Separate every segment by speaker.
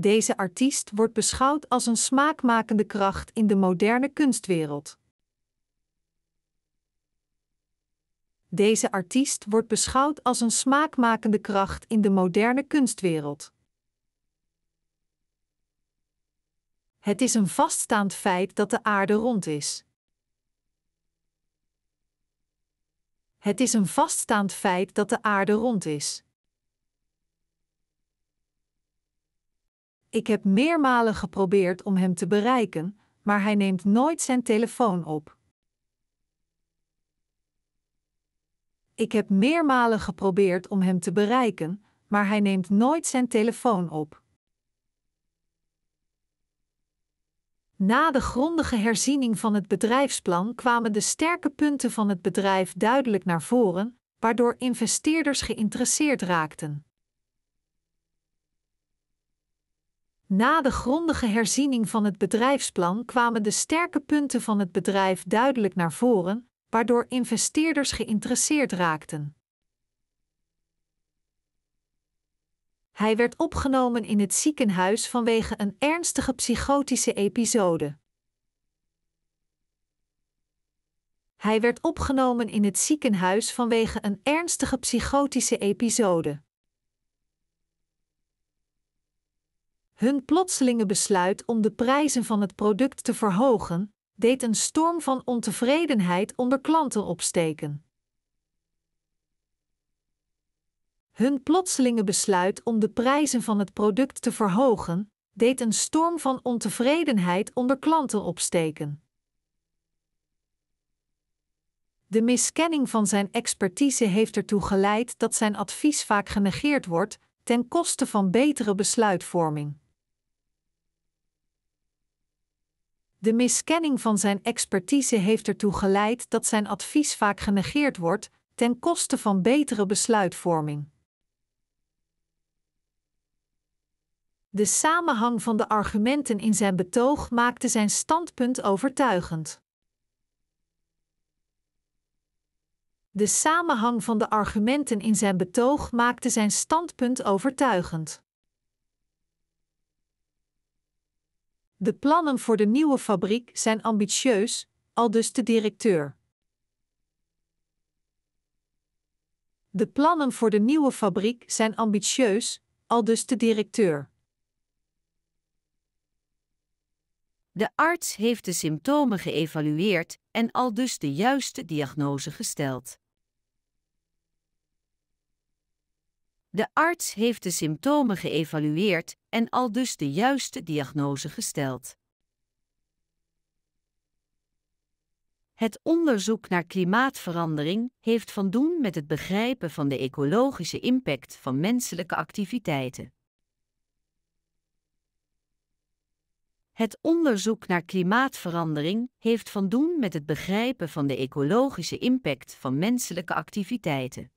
Speaker 1: Deze artiest wordt beschouwd als een smaakmakende kracht in de moderne kunstwereld. Deze artiest wordt beschouwd als een smaakmakende kracht in de moderne kunstwereld. Het is een vaststaand feit dat de aarde rond is. Het is een vaststaand feit dat de aarde rond is. Ik heb meermalen geprobeerd om hem te bereiken, maar hij neemt nooit zijn telefoon op. Ik heb meermalen geprobeerd om hem te bereiken, maar hij neemt nooit zijn telefoon op. Na de grondige herziening van het bedrijfsplan kwamen de sterke punten van het bedrijf duidelijk naar voren, waardoor investeerders geïnteresseerd raakten. Na de grondige herziening van het bedrijfsplan kwamen de sterke punten van het bedrijf duidelijk naar voren, waardoor investeerders geïnteresseerd raakten. Hij werd opgenomen in het ziekenhuis vanwege een ernstige psychotische episode. Hij werd opgenomen in het ziekenhuis vanwege een ernstige psychotische episode. Hun plotselinge besluit om de prijzen van het product te verhogen, deed een storm van ontevredenheid onder klanten opsteken. Hun plotselinge besluit om de prijzen van het product te verhogen, deed een storm van ontevredenheid onder klanten opsteken. De miskenning van zijn expertise heeft ertoe geleid dat zijn advies vaak genegeerd wordt ten koste van betere besluitvorming. De miskenning van zijn expertise heeft ertoe geleid dat zijn advies vaak genegeerd wordt, ten koste van betere besluitvorming. De samenhang van de argumenten in zijn betoog maakte zijn standpunt overtuigend. De samenhang van de argumenten in zijn betoog maakte zijn standpunt overtuigend. De plannen voor de nieuwe fabriek zijn ambitieus, aldus de directeur. De plannen voor de nieuwe fabriek zijn ambitieus, aldus de directeur.
Speaker 2: De arts heeft de symptomen geëvalueerd en aldus de juiste diagnose gesteld. De arts heeft de symptomen geëvalueerd en al dus de juiste diagnose gesteld. Het onderzoek naar klimaatverandering heeft van doen met het begrijpen van de ecologische impact van menselijke activiteiten. Het onderzoek naar klimaatverandering heeft van doen met het begrijpen van de ecologische impact van menselijke activiteiten.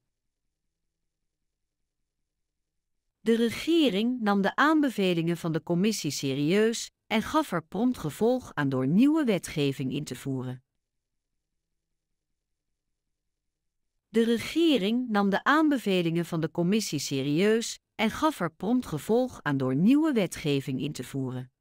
Speaker 2: De regering nam de aanbevelingen van de commissie serieus en gaf er prompt gevolg aan door nieuwe wetgeving in te voeren. De regering nam de aanbevelingen van de commissie serieus en gaf er prompt gevolg aan door nieuwe wetgeving in
Speaker 1: te voeren.